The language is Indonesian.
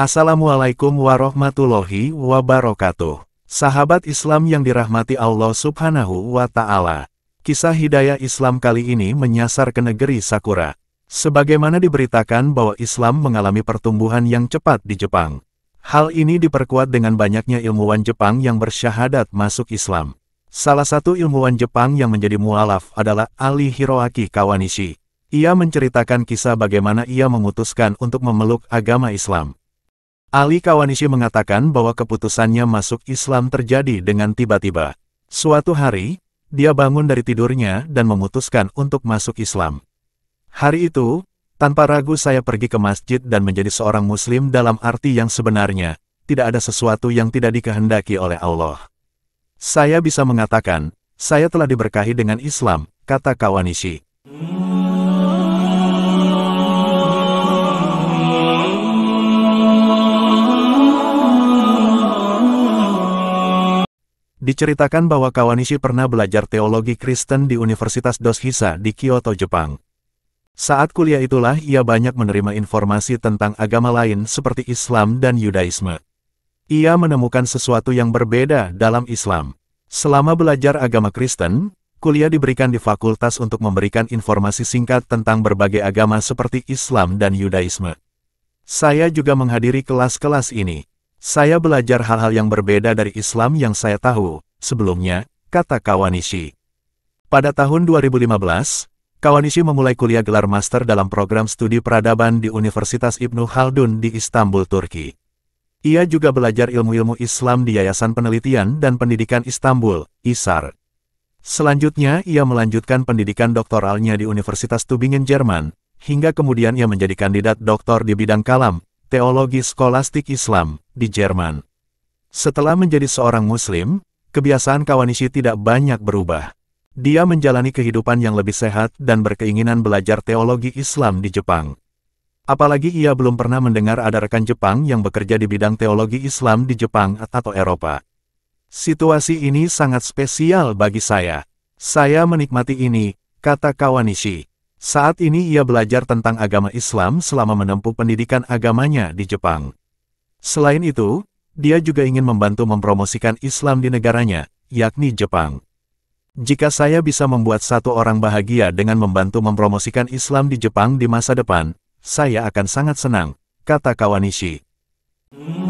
Assalamualaikum warahmatullahi wabarakatuh. Sahabat Islam yang dirahmati Allah subhanahu wa ta'ala. Kisah Hidayah Islam kali ini menyasar ke negeri Sakura. Sebagaimana diberitakan bahwa Islam mengalami pertumbuhan yang cepat di Jepang. Hal ini diperkuat dengan banyaknya ilmuwan Jepang yang bersyahadat masuk Islam. Salah satu ilmuwan Jepang yang menjadi mualaf adalah Ali Hiroaki Kawanishi. Ia menceritakan kisah bagaimana ia memutuskan untuk memeluk agama Islam. Ali Kawanishi mengatakan bahwa keputusannya masuk Islam terjadi dengan tiba-tiba. Suatu hari, dia bangun dari tidurnya dan memutuskan untuk masuk Islam. Hari itu, tanpa ragu saya pergi ke masjid dan menjadi seorang muslim dalam arti yang sebenarnya, tidak ada sesuatu yang tidak dikehendaki oleh Allah. Saya bisa mengatakan, saya telah diberkahi dengan Islam, kata Kawanishi. Diceritakan bahwa Kawanishi pernah belajar teologi Kristen di Universitas Doshisa di Kyoto, Jepang. Saat kuliah itulah ia banyak menerima informasi tentang agama lain seperti Islam dan Yudaisme. Ia menemukan sesuatu yang berbeda dalam Islam. Selama belajar agama Kristen, kuliah diberikan di fakultas untuk memberikan informasi singkat tentang berbagai agama seperti Islam dan Yudaisme. Saya juga menghadiri kelas-kelas ini. Saya belajar hal-hal yang berbeda dari Islam yang saya tahu, sebelumnya, kata Kawanishi. Pada tahun 2015, Kawanishi memulai kuliah gelar master dalam program studi peradaban di Universitas Ibnu Khaldun di Istanbul, Turki. Ia juga belajar ilmu-ilmu Islam di Yayasan Penelitian dan Pendidikan Istanbul, ISAR. Selanjutnya, ia melanjutkan pendidikan doktoralnya di Universitas Tübingen, Jerman, hingga kemudian ia menjadi kandidat doktor di bidang kalam, teologi skolastik Islam, di Jerman. Setelah menjadi seorang Muslim, kebiasaan Kawanishi tidak banyak berubah. Dia menjalani kehidupan yang lebih sehat dan berkeinginan belajar teologi Islam di Jepang. Apalagi ia belum pernah mendengar ada rekan Jepang yang bekerja di bidang teologi Islam di Jepang atau Eropa. Situasi ini sangat spesial bagi saya. Saya menikmati ini, kata Kawanishi. Saat ini ia belajar tentang agama Islam selama menempuh pendidikan agamanya di Jepang. Selain itu, dia juga ingin membantu mempromosikan Islam di negaranya, yakni Jepang. Jika saya bisa membuat satu orang bahagia dengan membantu mempromosikan Islam di Jepang di masa depan, saya akan sangat senang, kata Kawanishi. Hmm.